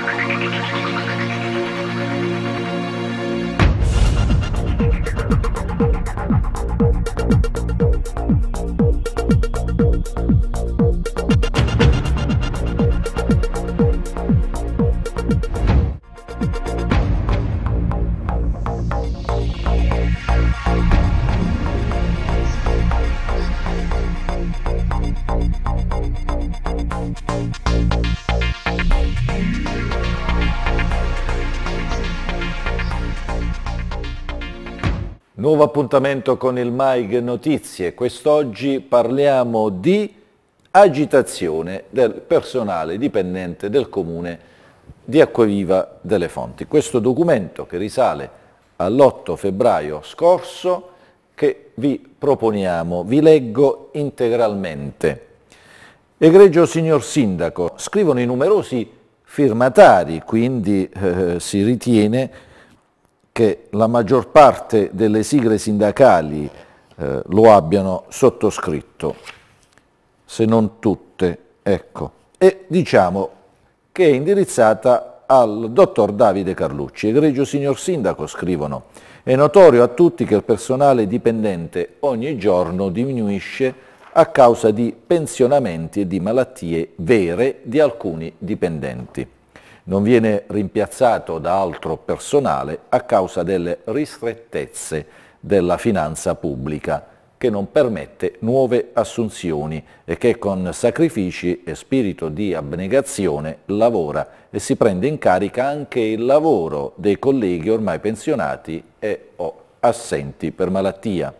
Thank you. nuovo appuntamento con il MAIG Notizie. Quest'oggi parliamo di agitazione del personale dipendente del comune di Acquaviva delle Fonti. Questo documento che risale all'8 febbraio scorso che vi proponiamo, vi leggo integralmente. Egregio signor Sindaco, scrivono i numerosi firmatari, quindi eh, si ritiene che la maggior parte delle sigle sindacali eh, lo abbiano sottoscritto, se non tutte, ecco. E diciamo che è indirizzata al dottor Davide Carlucci. Egregio signor Sindaco, scrivono, è notorio a tutti che il personale dipendente ogni giorno diminuisce a causa di pensionamenti e di malattie vere di alcuni dipendenti non viene rimpiazzato da altro personale a causa delle ristrettezze della finanza pubblica che non permette nuove assunzioni e che con sacrifici e spirito di abnegazione lavora e si prende in carica anche il lavoro dei colleghi ormai pensionati e o assenti per malattia.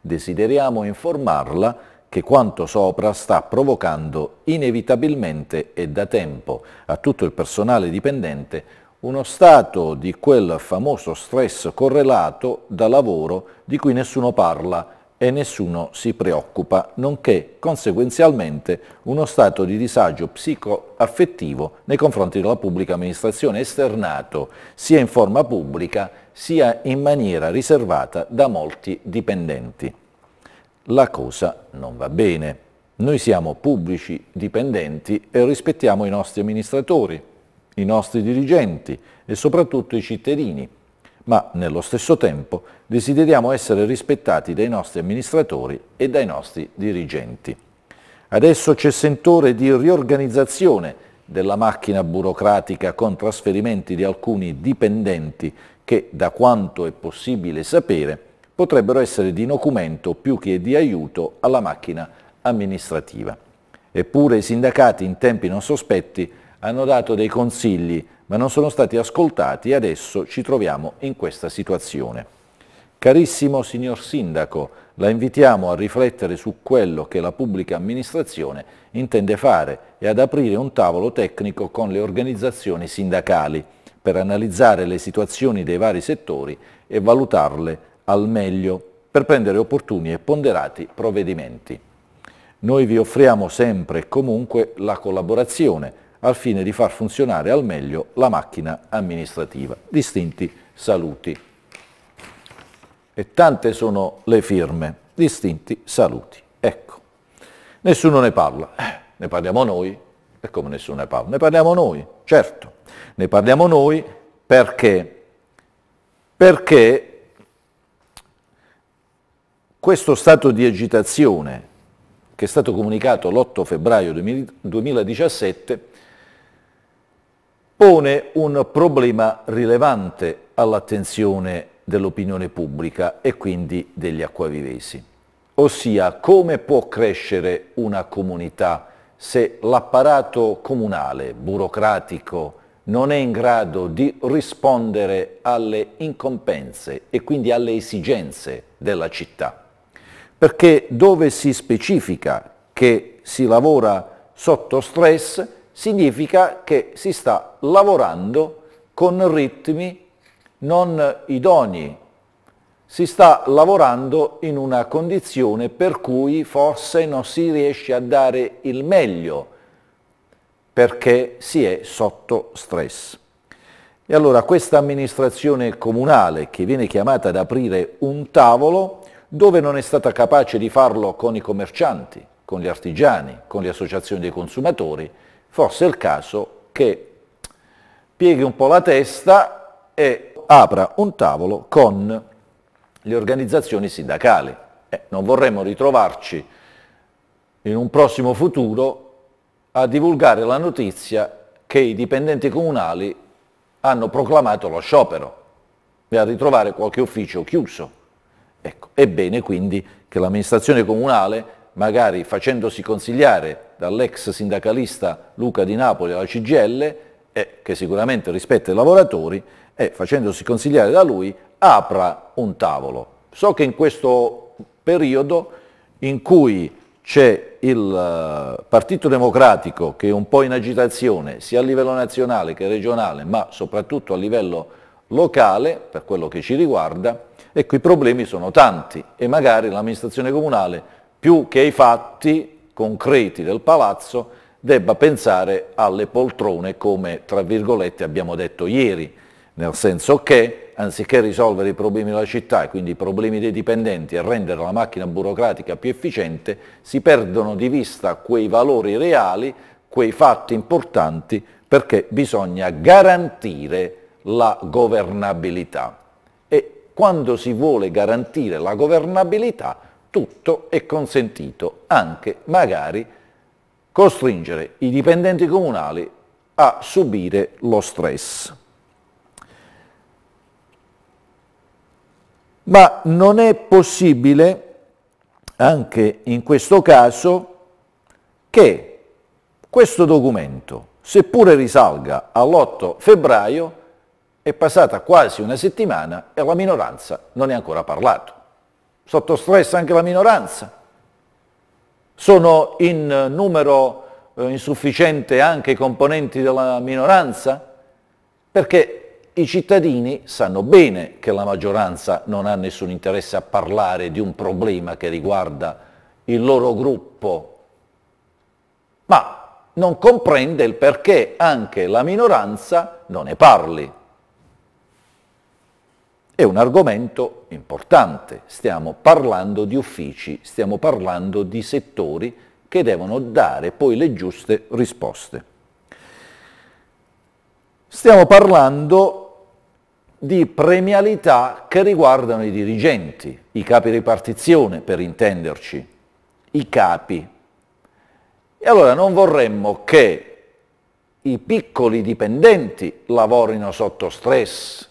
Desideriamo informarla che quanto sopra sta provocando inevitabilmente e da tempo a tutto il personale dipendente uno stato di quel famoso stress correlato da lavoro di cui nessuno parla e nessuno si preoccupa, nonché conseguenzialmente uno stato di disagio psicoaffettivo nei confronti della pubblica amministrazione esternato sia in forma pubblica sia in maniera riservata da molti dipendenti la cosa non va bene. Noi siamo pubblici dipendenti e rispettiamo i nostri amministratori, i nostri dirigenti e soprattutto i cittadini, ma nello stesso tempo desideriamo essere rispettati dai nostri amministratori e dai nostri dirigenti. Adesso c'è sentore di riorganizzazione della macchina burocratica con trasferimenti di alcuni dipendenti che, da quanto è possibile sapere, potrebbero essere di documento più che di aiuto alla macchina amministrativa. Eppure i sindacati in tempi non sospetti hanno dato dei consigli ma non sono stati ascoltati e adesso ci troviamo in questa situazione. Carissimo signor Sindaco, la invitiamo a riflettere su quello che la pubblica amministrazione intende fare e ad aprire un tavolo tecnico con le organizzazioni sindacali per analizzare le situazioni dei vari settori e valutarle al meglio per prendere opportuni e ponderati provvedimenti. Noi vi offriamo sempre e comunque la collaborazione al fine di far funzionare al meglio la macchina amministrativa. Distinti saluti. E tante sono le firme. Distinti saluti. Ecco, nessuno ne parla. Eh, ne parliamo noi? E come nessuno ne parla? Ne parliamo noi, certo. Ne parliamo noi perché? Perché questo stato di agitazione, che è stato comunicato l'8 febbraio 2017, pone un problema rilevante all'attenzione dell'opinione pubblica e quindi degli acquavivesi, ossia come può crescere una comunità se l'apparato comunale, burocratico, non è in grado di rispondere alle incompense e quindi alle esigenze della città perché dove si specifica che si lavora sotto stress significa che si sta lavorando con ritmi non idoni, si sta lavorando in una condizione per cui forse non si riesce a dare il meglio perché si è sotto stress. E allora questa amministrazione comunale che viene chiamata ad aprire un tavolo dove non è stata capace di farlo con i commercianti, con gli artigiani, con le associazioni dei consumatori, forse è il caso che pieghi un po' la testa e apra un tavolo con le organizzazioni sindacali. Eh, non vorremmo ritrovarci in un prossimo futuro a divulgare la notizia che i dipendenti comunali hanno proclamato lo sciopero e a ritrovare qualche ufficio chiuso. Ecco, è bene quindi che l'amministrazione comunale, magari facendosi consigliare dall'ex sindacalista Luca di Napoli alla CGL, eh, che sicuramente rispetta i lavoratori, e eh, facendosi consigliare da lui, apra un tavolo. So che in questo periodo in cui c'è il eh, Partito Democratico che è un po' in agitazione sia a livello nazionale che regionale, ma soprattutto a livello locale, per quello che ci riguarda, ecco i problemi sono tanti e magari l'amministrazione comunale, più che ai fatti concreti del palazzo, debba pensare alle poltrone come, tra virgolette, abbiamo detto ieri, nel senso che anziché risolvere i problemi della città e quindi i problemi dei dipendenti e rendere la macchina burocratica più efficiente, si perdono di vista quei valori reali, quei fatti importanti, perché bisogna garantire la governabilità e quando si vuole garantire la governabilità tutto è consentito, anche magari costringere i dipendenti comunali a subire lo stress. Ma non è possibile, anche in questo caso, che questo documento, seppure risalga all'8 febbraio, è passata quasi una settimana e la minoranza non è ancora parlato. Sotto stress anche la minoranza. Sono in numero eh, insufficiente anche i componenti della minoranza? Perché i cittadini sanno bene che la maggioranza non ha nessun interesse a parlare di un problema che riguarda il loro gruppo, ma non comprende il perché anche la minoranza non ne parli. È un argomento importante, stiamo parlando di uffici, stiamo parlando di settori che devono dare poi le giuste risposte. Stiamo parlando di premialità che riguardano i dirigenti, i capi ripartizione per intenderci, i capi. E allora non vorremmo che i piccoli dipendenti lavorino sotto stress,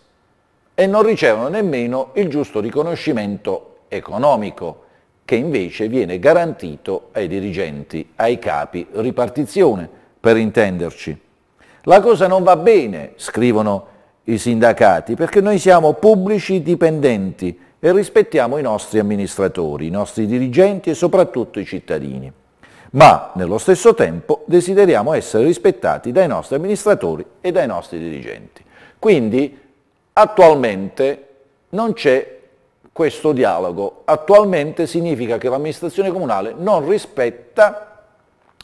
e non ricevono nemmeno il giusto riconoscimento economico, che invece viene garantito ai dirigenti, ai capi, ripartizione, per intenderci. La cosa non va bene, scrivono i sindacati, perché noi siamo pubblici dipendenti e rispettiamo i nostri amministratori, i nostri dirigenti e soprattutto i cittadini. Ma nello stesso tempo desideriamo essere rispettati dai nostri amministratori e dai nostri dirigenti. Quindi Attualmente non c'è questo dialogo, attualmente significa che l'amministrazione comunale non rispetta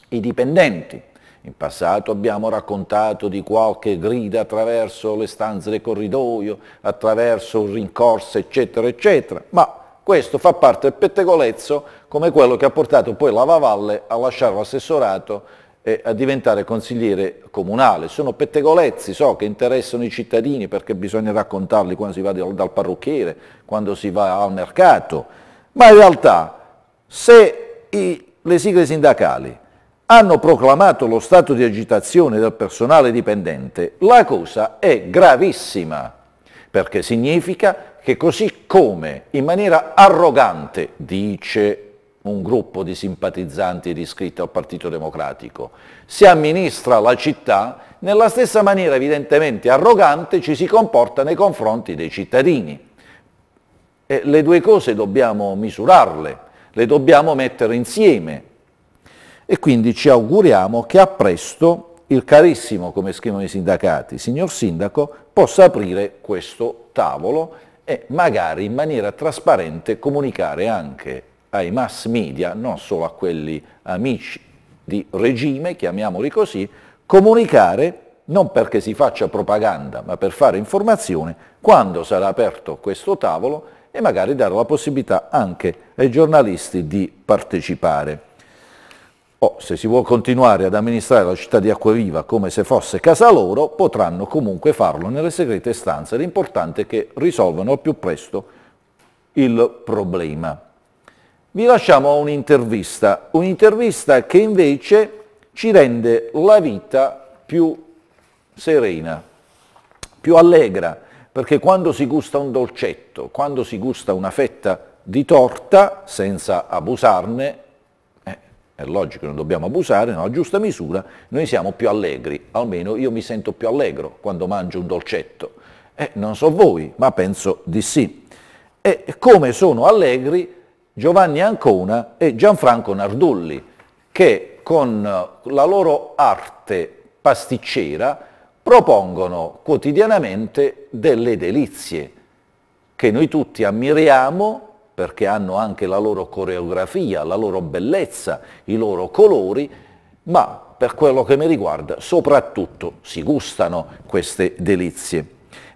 i dipendenti. In passato abbiamo raccontato di qualche grida attraverso le stanze del corridoio, attraverso rincorse, eccetera, eccetera, ma questo fa parte del pettegolezzo come quello che ha portato poi la Lavalle a lasciare l'assessorato eh, a diventare consigliere comunale. Sono pettegolezzi, so, che interessano i cittadini perché bisogna raccontarli quando si va dal, dal parrucchiere, quando si va al mercato, ma in realtà se i, le sigle sindacali hanno proclamato lo stato di agitazione del personale dipendente, la cosa è gravissima, perché significa che così come in maniera arrogante dice un gruppo di simpatizzanti di iscritti al Partito Democratico. Si amministra la città nella stessa maniera evidentemente arrogante ci si comporta nei confronti dei cittadini. E le due cose dobbiamo misurarle, le dobbiamo mettere insieme. E quindi ci auguriamo che a presto il carissimo, come scrivono i sindacati, signor Sindaco, possa aprire questo tavolo e magari in maniera trasparente comunicare anche ai mass media, non solo a quelli amici di regime, chiamiamoli così, comunicare, non perché si faccia propaganda, ma per fare informazione, quando sarà aperto questo tavolo e magari dare la possibilità anche ai giornalisti di partecipare. O se si vuole continuare ad amministrare la città di Acquaviva come se fosse casa loro, potranno comunque farlo nelle segrete stanze. L'importante è che risolvano al più presto il problema vi lasciamo a un'intervista, un'intervista che invece ci rende la vita più serena, più allegra, perché quando si gusta un dolcetto, quando si gusta una fetta di torta, senza abusarne, eh, è logico che non dobbiamo abusare, ma no, a giusta misura noi siamo più allegri, almeno io mi sento più allegro quando mangio un dolcetto. Eh, non so voi, ma penso di sì. E come sono allegri Giovanni Ancona e Gianfranco Nardulli, che con eh, la loro arte pasticcera propongono quotidianamente delle delizie che noi tutti ammiriamo perché hanno anche la loro coreografia, la loro bellezza, i loro colori, ma per quello che mi riguarda soprattutto si gustano queste delizie.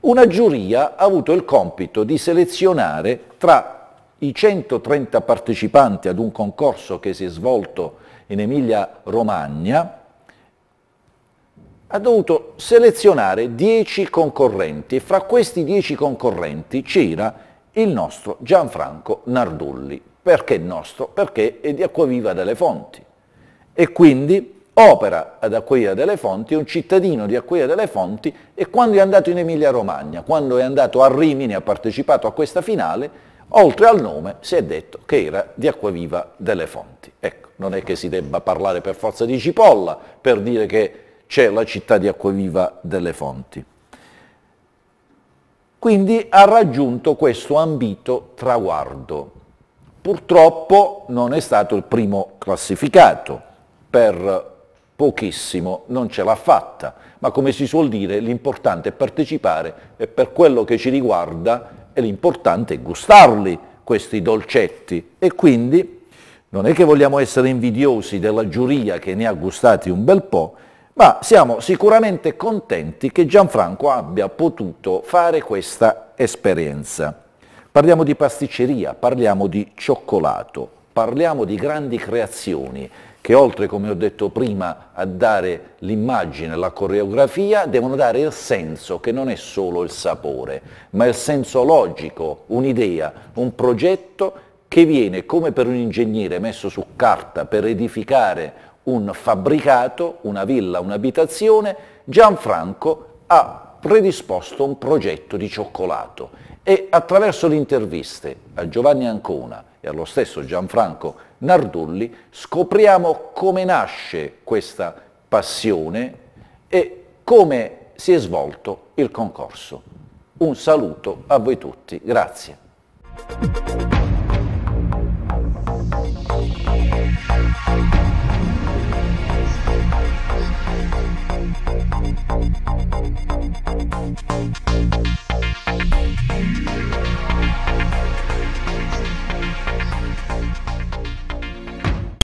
Una giuria ha avuto il compito di selezionare tra i 130 partecipanti ad un concorso che si è svolto in Emilia Romagna ha dovuto selezionare 10 concorrenti e fra questi 10 concorrenti c'era il nostro Gianfranco Nardulli. Perché nostro? Perché è di Acquaviva delle Fonti e quindi opera ad Acquaviva delle Fonti, è un cittadino di Acquaviva delle Fonti e quando è andato in Emilia Romagna, quando è andato a Rimini, ha partecipato a questa finale, Oltre al nome si è detto che era di acquaviva delle fonti. Ecco, non è che si debba parlare per forza di cipolla per dire che c'è la città di acquaviva delle fonti. Quindi ha raggiunto questo ambito traguardo. Purtroppo non è stato il primo classificato, per pochissimo non ce l'ha fatta, ma come si suol dire l'importante è partecipare e per quello che ci riguarda e l'importante è gustarli questi dolcetti e quindi non è che vogliamo essere invidiosi della giuria che ne ha gustati un bel po', ma siamo sicuramente contenti che Gianfranco abbia potuto fare questa esperienza. Parliamo di pasticceria, parliamo di cioccolato, parliamo di grandi creazioni che oltre, come ho detto prima, a dare l'immagine, la coreografia, devono dare il senso, che non è solo il sapore, ma il senso logico, un'idea, un progetto che viene, come per un ingegnere messo su carta per edificare un fabbricato, una villa, un'abitazione, Gianfranco ha predisposto un progetto di cioccolato e attraverso le interviste a Giovanni Ancona e allo stesso Gianfranco Nardulli scopriamo come nasce questa passione e come si è svolto il concorso. Un saluto a voi tutti, grazie.